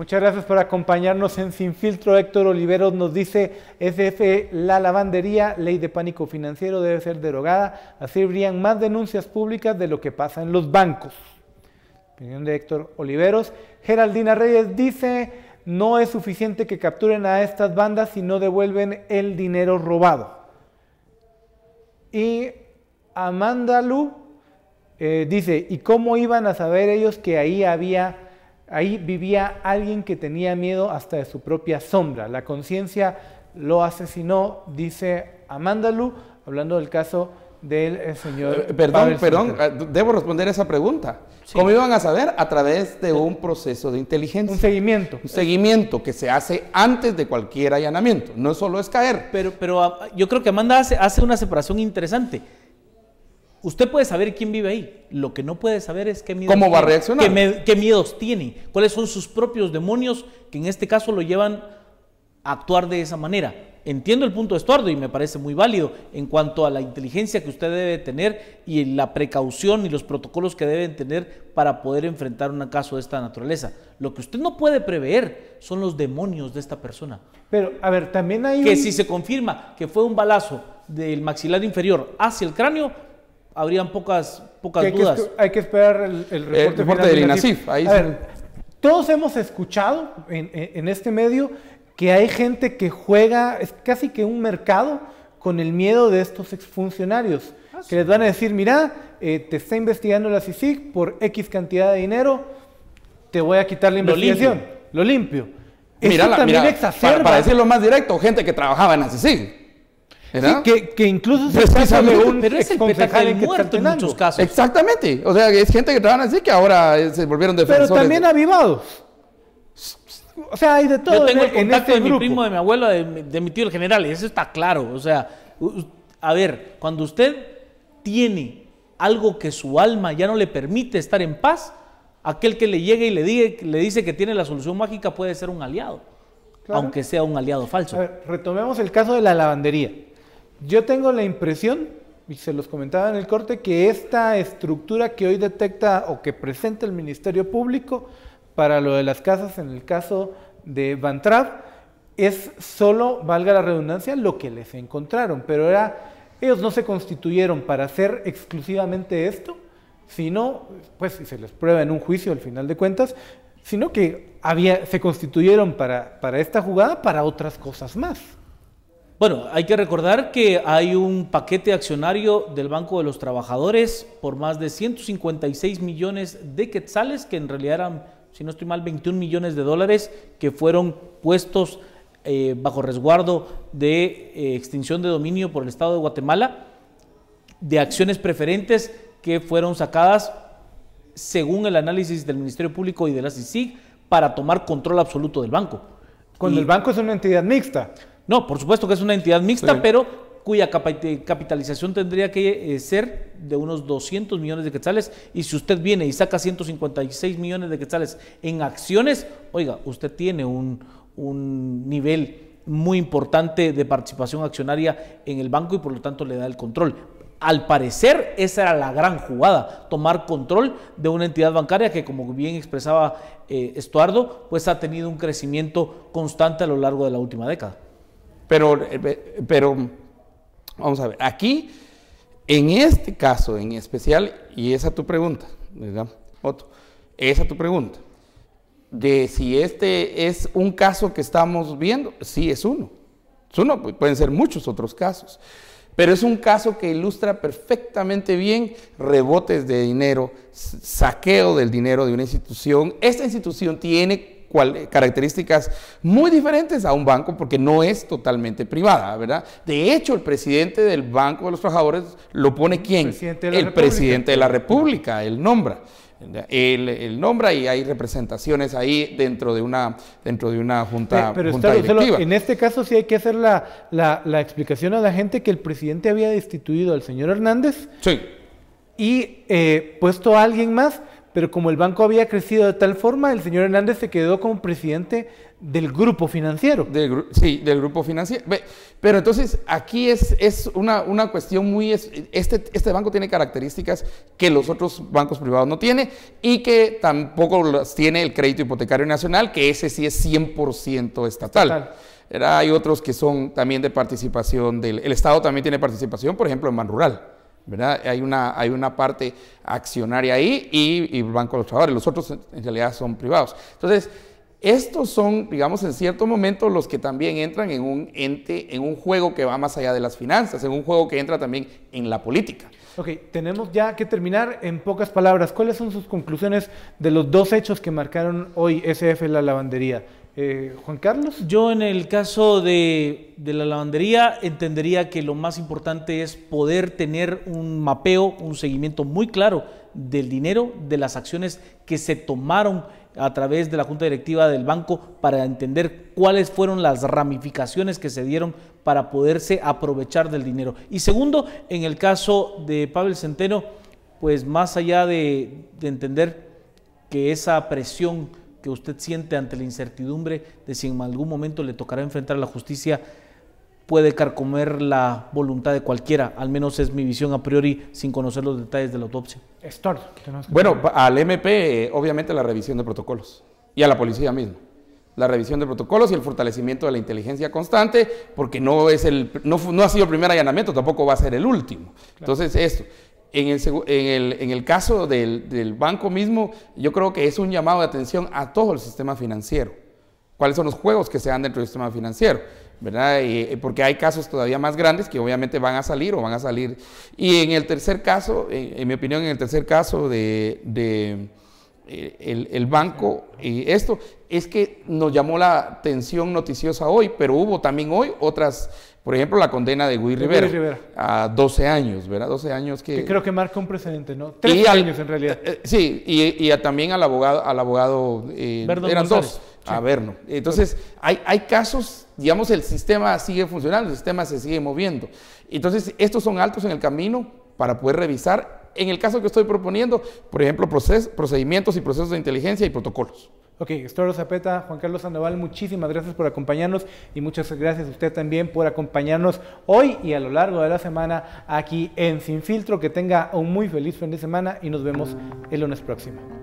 Muchas gracias por acompañarnos en Sin Filtro. Héctor Oliveros nos dice, SF, la lavandería, ley de pánico financiero debe ser derogada. Así habrían más denuncias públicas de lo que pasa en los bancos. Opinión de Héctor Oliveros. Geraldina Reyes dice, no es suficiente que capturen a estas bandas si no devuelven el dinero robado. Y Amanda Lu eh, dice, ¿y cómo iban a saber ellos que ahí había Ahí vivía alguien que tenía miedo hasta de su propia sombra. La conciencia lo asesinó, dice Lu, hablando del caso del eh, señor. Eh, perdón, perdón, eh, debo responder esa pregunta. ¿Cómo iban a saber? A través de un proceso de inteligencia. Un seguimiento. Un seguimiento que se hace antes de cualquier allanamiento. No solo es caer. Pero, pero ah, yo creo que Amanda hace, hace una separación interesante. Usted puede saber quién vive ahí. Lo que no puede saber es qué miedos, tiene, Qué, miedos tiene, cuáles son sus propios demonios que en este caso lo llevan a actuar de esa manera. Entiendo el punto de Estuardo y me parece muy válido en cuanto a la inteligencia que usted debe tener y la precaución y los protocolos que deben tener para poder enfrentar un caso de esta naturaleza. Lo que usted no puede prever son los demonios de esta persona. Pero, a ver, también hay... Que si se confirma que fue un balazo del maxilar inferior hacia el cráneo, habrían pocas, pocas hay dudas. Que hay que esperar el, reporte, del todos hemos escuchado en, este medio que hay gente que juega, es casi que un mercado con el miedo de estos exfuncionarios, ah, que les van a decir, mira, eh, te está investigando la CICIG por X cantidad de dinero, te voy a quitar la investigación, lo limpio. también Para, decirlo más directo, gente que trabajaba en la CICIG que, incluso se un pero es el muerto en muchos casos. Exactamente. O sea, es gente que trabaja así que ahora eh, se volvieron defensores. Pero también avivados. O sea, hay de todo. Yo tengo ¿eh? el contacto este de mi primo, de mi abuelo, de, mi tío el general, y eso está claro. O sea, a ver, cuando usted tiene algo que su alma ya no le permite estar en paz, aquel que le llegue y le, diga, le dice que tiene la solución mágica puede ser un aliado, aunque sea un aliado falso. A ver, retomemos el caso de la lavandería. Yo tengo la impresión, y se los comentaba en el corte, que esta estructura que hoy detecta o que presenta el Ministerio Público para lo de las casas en el caso de Van es solo, valga la redundancia, lo que les encontraron, pero era, ellos no se constituyeron para hacer exclusivamente esto, sino, pues si se les prueba en un juicio al final de cuentas, sino que había, se constituyeron para esta jugada para otras cosas más. Bueno, hay que recordar que hay un paquete accionario del Banco de los Trabajadores por más de 156 millones de quetzales, que en realidad eran, si no estoy mal, 21 millones de dólares que fueron puestos eh, bajo resguardo de eh, extinción de dominio por el Estado de Guatemala, de acciones preferentes que fueron sacadas según el análisis del Ministerio Público y de la CICIG para tomar control absoluto del banco. Cuando el banco es una entidad mixta. No, por supuesto que es una entidad mixta, pero cuya capitalización tendría que eh, ser de unos 200 millones de quetzales y si usted viene y saca 156 millones de quetzales en acciones, oiga, usted tiene un, nivel muy importante de participación accionaria en el banco y por lo tanto le da el control. Al parecer, esa era la gran jugada, tomar control de una entidad bancaria que, como bien expresaba eh, Estuardo, pues ha tenido un crecimiento constante a lo largo de la última década. Eh, pero, vamos a ver, aquí, en este caso en especial, y esa tu pregunta, ¿verdad? Otro, esa tu pregunta, de si este es un caso que estamos viendo, sí es uno. Es uno, pueden ser muchos otros casos. Pero es un caso que ilustra perfectamente bien rebotes de dinero, saqueo del dinero de una institución. Esta institución tiene eh, características muy diferentes a un banco porque no es totalmente privada, ¿verdad? De hecho, el presidente del Banco de los Trabajadores lo pone quién? el presidente de la, República. Presidente él nombra. Él nombra y hay representaciones ahí dentro de una dentro de una junta, pero en este caso sí hay que hacer la, la, explicación a la gente que el presidente había destituido al señor Hernández sí. y eh, puesto a alguien más pero como el banco había crecido de tal forma, el señor Hernández se quedó como presidente del grupo financiero. sí, del grupo financiero. Pero entonces aquí es, una, cuestión muy... Este, este, banco tiene características que los otros bancos privados no tienen y que tampoco las tiene el Crédito Hipotecario Nacional, que ese sí es 100% estatal. hay otros que son también de participación del... Estado también tiene participación, por ejemplo, en Ban Rural. Hay una, hay una parte accionaria ahí y, y el Banco de los Trabajadores, los otros en realidad son privados. Entonces, estos son, digamos, en cierto momento los que también entran en un ente, en un juego que va más allá de las finanzas, en un juego que entra también en la política. Ok, tenemos ya que terminar en pocas palabras. ¿Cuáles son sus conclusiones de los dos hechos que marcaron hoy SF la lavandería? Eh, Juan Carlos. Yo en el caso de, la lavandería entendería que lo más importante es poder tener un mapeo, un seguimiento muy claro del dinero, de las acciones que se tomaron a través de la Junta Directiva del banco para entender cuáles fueron las ramificaciones que se dieron para poderse aprovechar del dinero. Y segundo, en el caso de Pablo Centeno, pues más allá de entender que esa presión que usted siente ante la incertidumbre de si en algún momento le tocará enfrentar la justicia puede carcomer la voluntad de cualquiera, al menos es mi visión a priori sin conocer los detalles de la autopsia. bueno, al MP eh, obviamente la revisión de protocolos y a la policía mismo, La revisión de protocolos y el fortalecimiento de la inteligencia constante, porque no, es el, no, ha sido el primer allanamiento, tampoco va a ser el último. Entonces, esto. En el, caso del, banco mismo, yo creo que es un llamado de atención a todo el sistema financiero. ¿Cuáles son los juegos que se dan dentro del sistema financiero? ¿Verdad? Eh, eh, porque hay casos todavía más grandes que obviamente van a salir o van a salir. Y en el tercer caso, en, mi opinión, en el tercer caso de, eh, el, banco y esto, es que nos llamó la atención noticiosa hoy, pero hubo también hoy otras por ejemplo, la condena de Guy Rivera, a 12 años, ¿verdad? 12 años que... que creo que marca un precedente, ¿no? Tres años en realidad. Eh, eh, sí, y, también al abogado, al abogado eh, eran dos, a no. Entonces, hay, casos, digamos, el sistema sigue funcionando, el sistema se sigue moviendo. Entonces, estos son altos en el camino para poder revisar, en el caso que estoy proponiendo, por ejemplo, procedimientos y procesos de inteligencia y protocolos. Ok, Estoro Zapeta, Juan Carlos Sandoval, muchísimas gracias por acompañarnos y muchas gracias a usted también por acompañarnos hoy y a lo largo de la semana aquí en Sin Filtro. Que tenga un muy feliz fin de semana y nos vemos el lunes próximo.